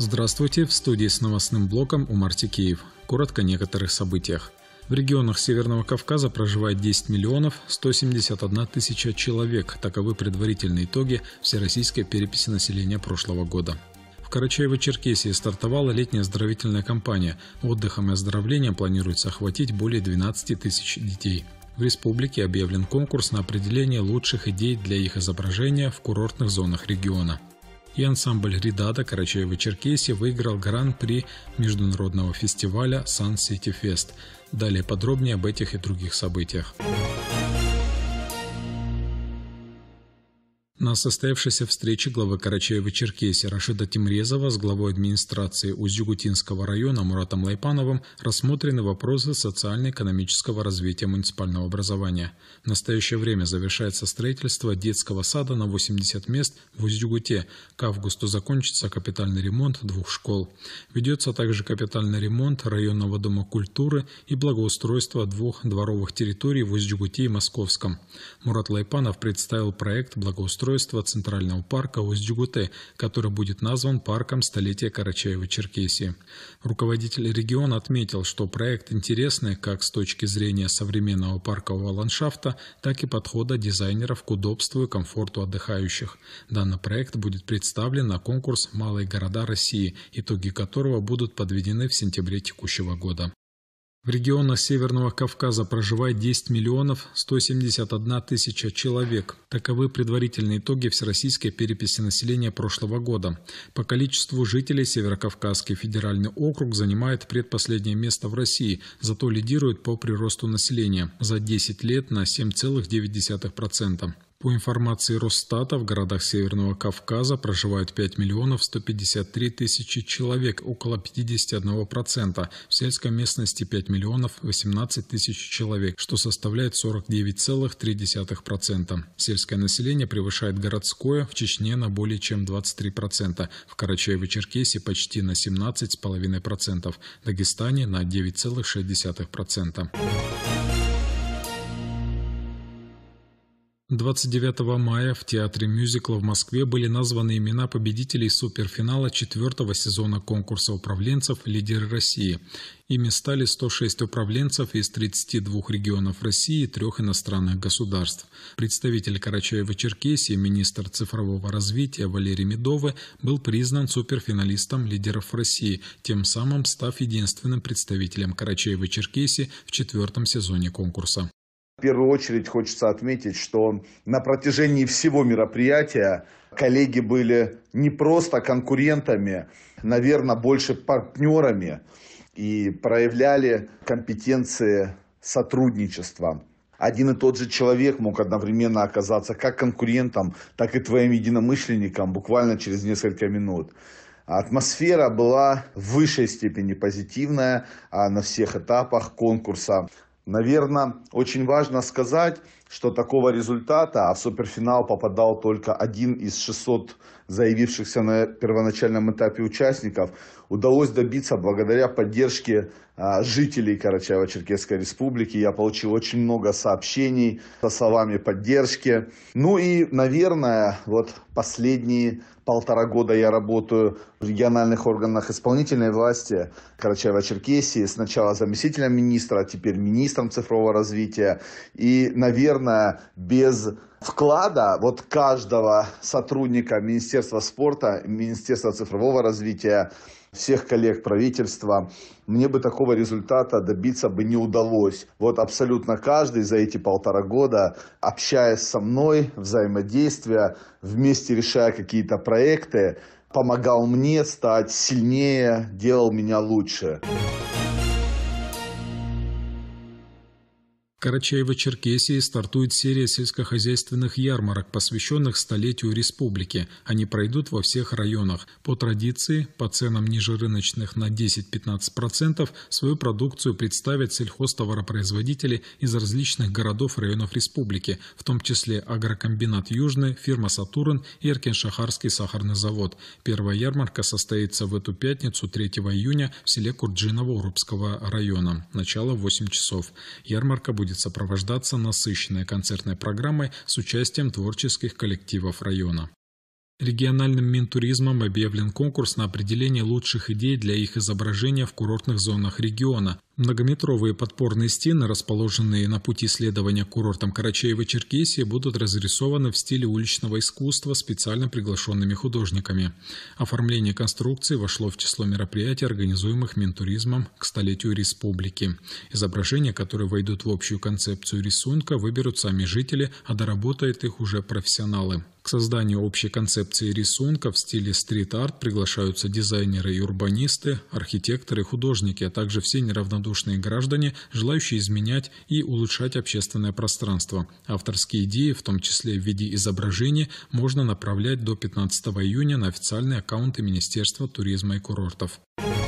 Здравствуйте, в студии с новостным блоком у Марти Киев. Коротко о некоторых событиях. В регионах Северного Кавказа проживает 10 миллионов 171 тысяча человек. Таковы предварительные итоги всероссийской переписи населения прошлого года. В Карачаево-Черкесии стартовала летняя оздоровительная кампания. Отдыхом и оздоровлением планируется охватить более 12 тысяч детей. В республике объявлен конкурс на определение лучших идей для их изображения в курортных зонах региона и ансамбль Ридада Карачаево-Черкесии выиграл гран-при международного фестиваля Сан Сити Фест. Далее подробнее об этих и других событиях. На состоявшейся встрече главы Карачаева-Черкесии Рашида Тимрезова с главой администрации Узюгутинского района Муратом Лайпановым рассмотрены вопросы социально-экономического развития муниципального образования. В настоящее время завершается строительство детского сада на 80 мест в Узюгуте. К августу закончится капитальный ремонт двух школ. Ведется также капитальный ремонт районного дома культуры и благоустройство двух дворовых территорий в Узюгуте и Московском. Мурат Лайпанов представил проект благоустройства обустройства Центрального парка Оздюгуте, который будет назван парком столетия Карачаева-Черкесии. Руководитель региона отметил, что проект интересный как с точки зрения современного паркового ландшафта, так и подхода дизайнеров к удобству и комфорту отдыхающих. Данный проект будет представлен на конкурс «Малые города России», итоги которого будут подведены в сентябре текущего года. В регионах Северного Кавказа проживает 10 миллионов 171 тысяча человек. Таковы предварительные итоги всероссийской переписи населения прошлого года. По количеству жителей Северокавказский федеральный округ занимает предпоследнее место в России, зато лидирует по приросту населения за 10 лет на 7,9%. По информации Росстата, в городах Северного Кавказа проживают 5 миллионов 153 тысячи человек, около 51%. В сельской местности 5 миллионов 18 тысяч человек, что составляет 49,3%. Сельское население превышает городское в Чечне на более чем 23%, в Карачаево-Черкесии почти на 17,5%, в Дагестане на 9,6%. 29 мая в Театре мюзикла в Москве были названы имена победителей суперфинала четвертого сезона конкурса управленцев «Лидеры России». Ими стали 106 управленцев из 32 регионов России и трех иностранных государств. Представитель Карачаева-Черкесии, министр цифрового развития Валерий Медовы был признан суперфиналистом «Лидеров России», тем самым став единственным представителем Карачаева-Черкесии в четвертом сезоне конкурса. В первую очередь хочется отметить, что на протяжении всего мероприятия коллеги были не просто конкурентами, наверное, больше партнерами и проявляли компетенции сотрудничества. Один и тот же человек мог одновременно оказаться как конкурентом, так и твоим единомышленником буквально через несколько минут. Атмосфера была в высшей степени позитивная а на всех этапах конкурса. Наверное, очень важно сказать, что такого результата, в а суперфинал попадал только один из 600 заявившихся на первоначальном этапе участников, удалось добиться благодаря поддержке а, жителей Карачаево-Черкесской Республики. Я получил очень много сообщений со словами поддержки. Ну и, наверное, вот последние полтора года я работаю в региональных органах исполнительной власти Карачаева-Черкесии. Сначала заместителем министра, а теперь министром цифрового развития. И, наверное, без вклада вот каждого сотрудника Министерства спорта, Министерства цифрового развития, всех коллег правительства. Мне бы такого результата добиться бы не удалось. Вот абсолютно каждый за эти полтора года, общаясь со мной, взаимодействия, вместе решая какие-то проекты, помогал мне стать сильнее, делал меня лучше. Карачаево-Черкесии стартует серия сельскохозяйственных ярмарок, посвященных столетию республики. Они пройдут во всех районах. По традиции, по ценам ниже рыночных на 10-15%, свою продукцию представят сельхозтоваропроизводители из различных городов и районов республики, в том числе агрокомбинат «Южный», фирма «Сатурн» и Иркеншахарский сахарный завод. Первая ярмарка состоится в эту пятницу, 3 июня, в селе Курджиново Урубского района. Начало 8 часов. Ярмарка будет будет сопровождаться насыщенной концертной программой с участием творческих коллективов района. Региональным Минтуризмом объявлен конкурс на определение лучших идей для их изображения в курортных зонах региона. Многометровые подпорные стены, расположенные на пути следования курортом Карачаева-Черкесии, будут разрисованы в стиле уличного искусства специально приглашенными художниками. Оформление конструкции вошло в число мероприятий, организуемых Минтуризмом к столетию республики. Изображения, которые войдут в общую концепцию рисунка, выберут сами жители, а доработают их уже профессионалы созданию общей концепции рисунка в стиле стрит-арт приглашаются дизайнеры и урбанисты, архитекторы, художники, а также все неравнодушные граждане, желающие изменять и улучшать общественное пространство. Авторские идеи, в том числе в виде изображений, можно направлять до 15 июня на официальные аккаунты Министерства туризма и курортов. Thank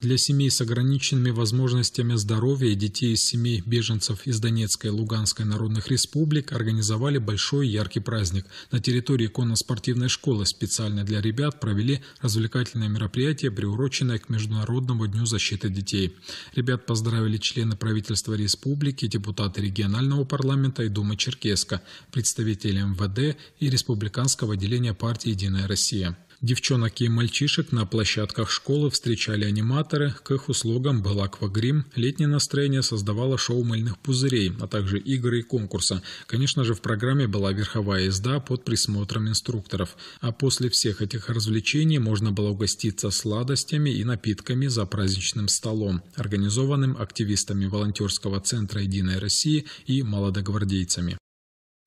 для семей с ограниченными возможностями здоровья и детей из семей беженцев из Донецкой и Луганской народных республик организовали большой яркий праздник. На территории конно-спортивной школы специально для ребят провели развлекательное мероприятие, приуроченное к Международному дню защиты детей. Ребят поздравили члены правительства республики, депутаты регионального парламента и Думы Черкеска, представители МВД и Республиканского отделения партии «Единая Россия». Девчонок и мальчишек на площадках школы встречали аниматоры, к их услугам был аквагрим, летнее настроение создавало шоу мыльных пузырей, а также игры и конкурса. Конечно же, в программе была верховая езда под присмотром инструкторов. А после всех этих развлечений можно было угоститься сладостями и напитками за праздничным столом, организованным активистами волонтерского центра «Единая России» и молодогвардейцами.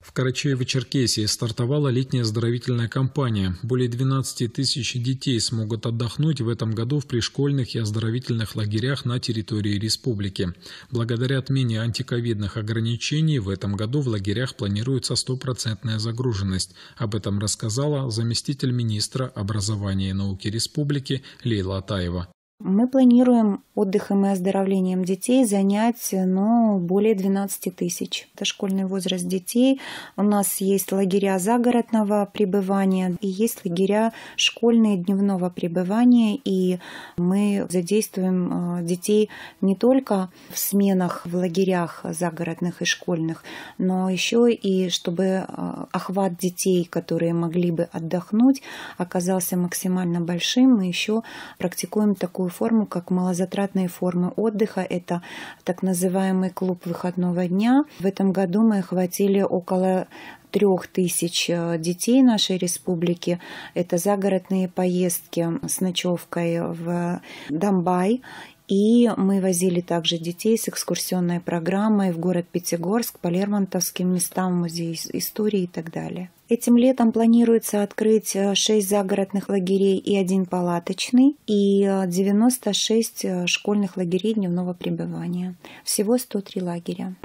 В Карачаево-Черкесии стартовала летняя оздоровительная кампания. Более 12 тысяч детей смогут отдохнуть в этом году в пришкольных и оздоровительных лагерях на территории республики. Благодаря отмене антиковидных ограничений в этом году в лагерях планируется стопроцентная загруженность. Об этом рассказала заместитель министра образования и науки республики Лейла Атаева. Мы планируем отдыхом и оздоровлением детей занять ну, более 12 тысяч. Это школьный возраст детей. У нас есть лагеря загородного пребывания и есть лагеря школьные дневного пребывания. И мы задействуем э, детей не только в сменах в лагерях загородных и школьных, но еще и чтобы э, охват детей, которые могли бы отдохнуть, оказался максимально большим. Мы еще практикуем такую форму, как малозатратные формы отдыха. Это так называемый клуб выходного дня. В этом году мы охватили около трех тысяч э, детей нашей республики. Это загородные поездки с ночевкой в Домбай и мы возили также детей с экскурсионной программой в город Пятигорск, по Лермонтовским местам, музей истории и так далее. Этим летом планируется открыть 6 э, загородных лагерей и один палаточный и 96 э, э, школьных лагерей дневного пребывания. Всего 103 лагеря.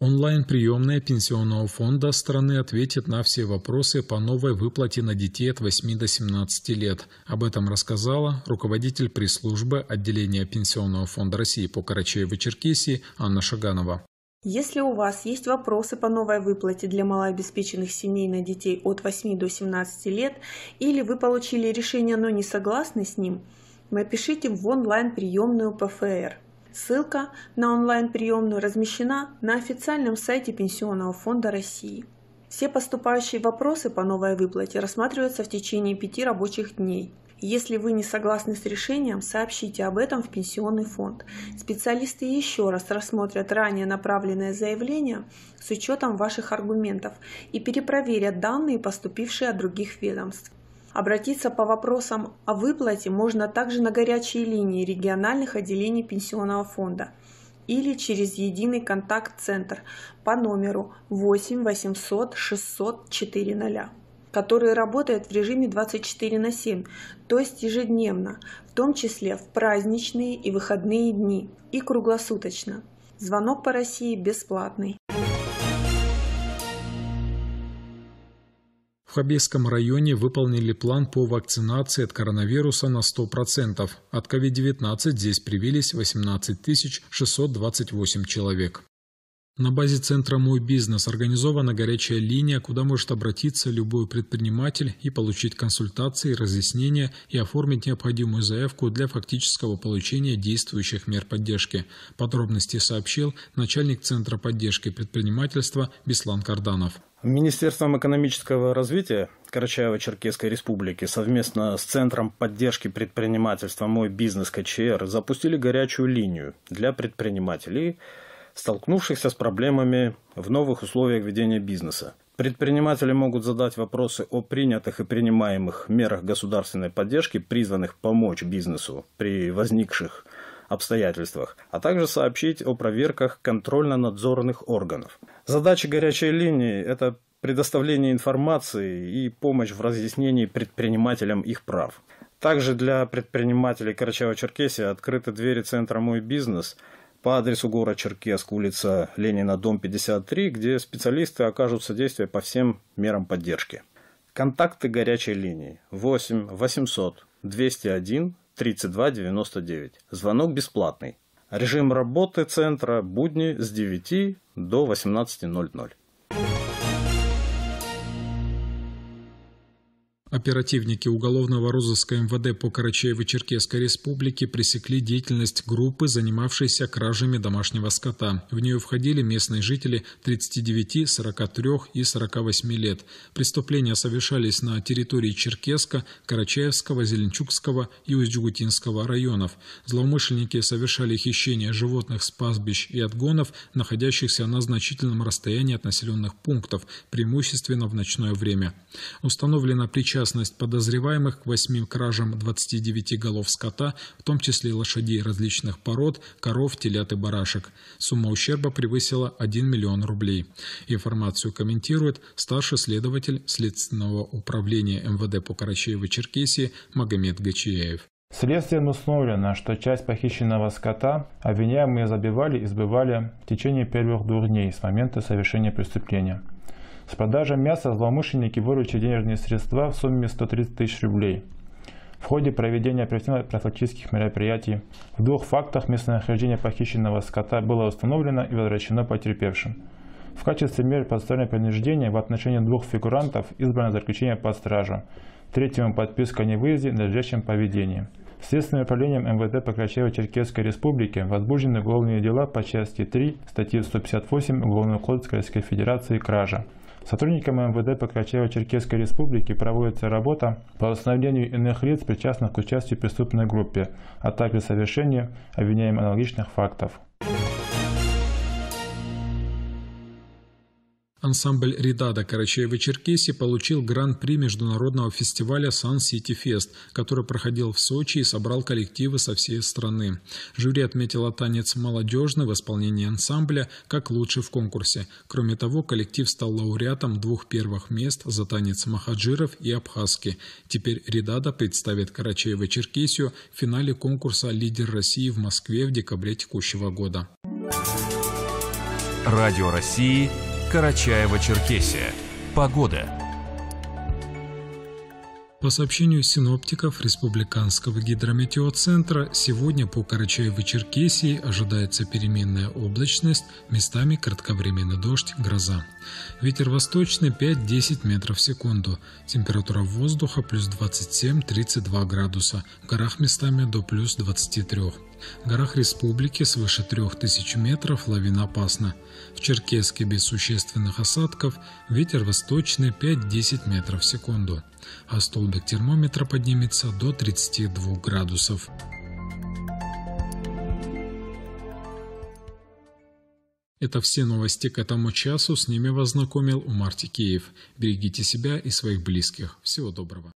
Онлайн-приемная Пенсионного фонда страны ответит на все вопросы по новой выплате на детей от 8 до 17 лет. Об этом рассказала руководитель пресс-службы отделения Пенсионного фонда России по Карачаево-Черкесии Анна Шаганова. Если у вас есть вопросы по новой выплате для малообеспеченных семей на детей от 8 до 17 лет, или вы получили решение, но не согласны с ним, напишите в онлайн-приемную ПФР. Ссылка на онлайн-приемную размещена на официальном сайте Пенсионного фонда России. Все поступающие вопросы по новой выплате рассматриваются в течение пяти рабочих дней. Если вы не согласны с решением, сообщите об этом в пенсионный фонд. Специалисты еще раз рассмотрят ранее направленное заявление с учетом ваших аргументов и перепроверят данные, поступившие от других ведомств. Обратиться по вопросам о выплате можно также на горячие линии региональных отделений пенсионного фонда или через единый контакт-центр по номеру 8 800 600 400 который работает в режиме 24 на 7, то есть ежедневно, в том числе в праздничные и выходные дни, и круглосуточно. Звонок по России бесплатный. В Хабесском районе выполнили план по вакцинации от коронавируса на 100%. От COVID-19 здесь привились 18 628 человек. На базе центра «Мой бизнес» организована горячая линия, куда может обратиться любой предприниматель и получить консультации, разъяснения и оформить необходимую заявку для фактического получения действующих мер поддержки. Подробности сообщил начальник Центра поддержки предпринимательства Беслан Карданов. Министерством экономического развития Карачаево-Черкесской Республики совместно с Центром поддержки предпринимательства «Мой бизнес КЧР» запустили горячую линию для предпринимателей – столкнувшихся с проблемами в новых условиях ведения бизнеса. Предприниматели могут задать вопросы о принятых и принимаемых мерах государственной поддержки, призванных помочь бизнесу при возникших обстоятельствах, а также сообщить о проверках контрольно-надзорных органов. Задача горячей линии – это предоставление информации и помощь в разъяснении предпринимателям их прав. Также для предпринимателей Карачаева-Черкесии открыты двери Центра «Мой бизнес», по адресу города Черкесск, улица Ленина, дом 53, где специалисты окажут содействие по всем мерам поддержки. Контакты горячей линии 8 800 201 32 99. Звонок бесплатный. Режим работы центра будни с 9 до 18.00. Оперативники уголовного розыска МВД по Карачаево-Черкесской республике пресекли деятельность группы, занимавшейся кражами домашнего скота. В нее входили местные жители 39, 43 и 48 лет. Преступления совершались на территории Черкеска, Карачаевского, Зеленчукского и Усть-Джугутинского районов. Злоумышленники совершали хищение животных с пастбищ и отгонов, находящихся на значительном расстоянии от населенных пунктов, преимущественно в ночное время. Установлена причастность причастность подозреваемых к восьми кражам 29 голов скота, в том числе лошадей различных пород, коров, телят и барашек. Сумма ущерба превысила 1 миллион рублей. Информацию комментирует старший следователь Следственного управления МВД по Карачаево-Черкесии Магомед Гачиеев. Следствием установлено, что часть похищенного скота обвиняемые забивали и сбывали в течение первых двух дней с момента совершения преступления. С продажи мяса злоумышленники выручили денежные средства в сумме 130 тысяч рублей. В ходе проведения оперативно-профилактических мероприятий в двух фактах местонахождение похищенного скота было установлено и возвращено потерпевшим. В качестве мер подставления принуждения в отношении двух фигурантов избрано заключение под стражу, третьему подписка о невыезде надлежащем поведении. Следственным управлением МВД по Карачаево-Черкесской Республике возбуждены уголовные дела по части 3 статьи 158 Уголовного кодекса Российской Федерации «Кража». Сотрудникам МВД по Карачаево-Черкесской республики проводится работа по установлению иных лиц, причастных к участию в преступной группе, а также совершению обвиняемых аналогичных фактов. ансамбль «Ридада» Карачаева-Черкесии получил гран-при международного фестиваля «Сан-Сити Фест», который проходил в Сочи и собрал коллективы со всей страны. Жюри отметило танец «Молодежный» в исполнении ансамбля как лучший в конкурсе. Кроме того, коллектив стал лауреатом двух первых мест за танец «Махаджиров» и «Абхазки». Теперь «Ридада» представит Карачаева-Черкесию в финале конкурса «Лидер России» в Москве в декабре текущего года. Радио России Карачаева-Черкесия. Погода по сообщению синоптиков Республиканского гидрометеоцентра, сегодня по Карачаево-Черкесии ожидается переменная облачность, местами кратковременный дождь, гроза. Ветер восточный 5-10 метров в секунду. Температура воздуха плюс 27-32 градуса, в горах местами до плюс 23. В горах республики свыше 3000 метров лавина опасна. В Черкесске без существенных осадков ветер восточный 5-10 метров в секунду а столбик термометра поднимется до 32 градусов. Это все новости к этому часу. С ними вас знакомил Умар Тикеев. Берегите себя и своих близких. Всего доброго.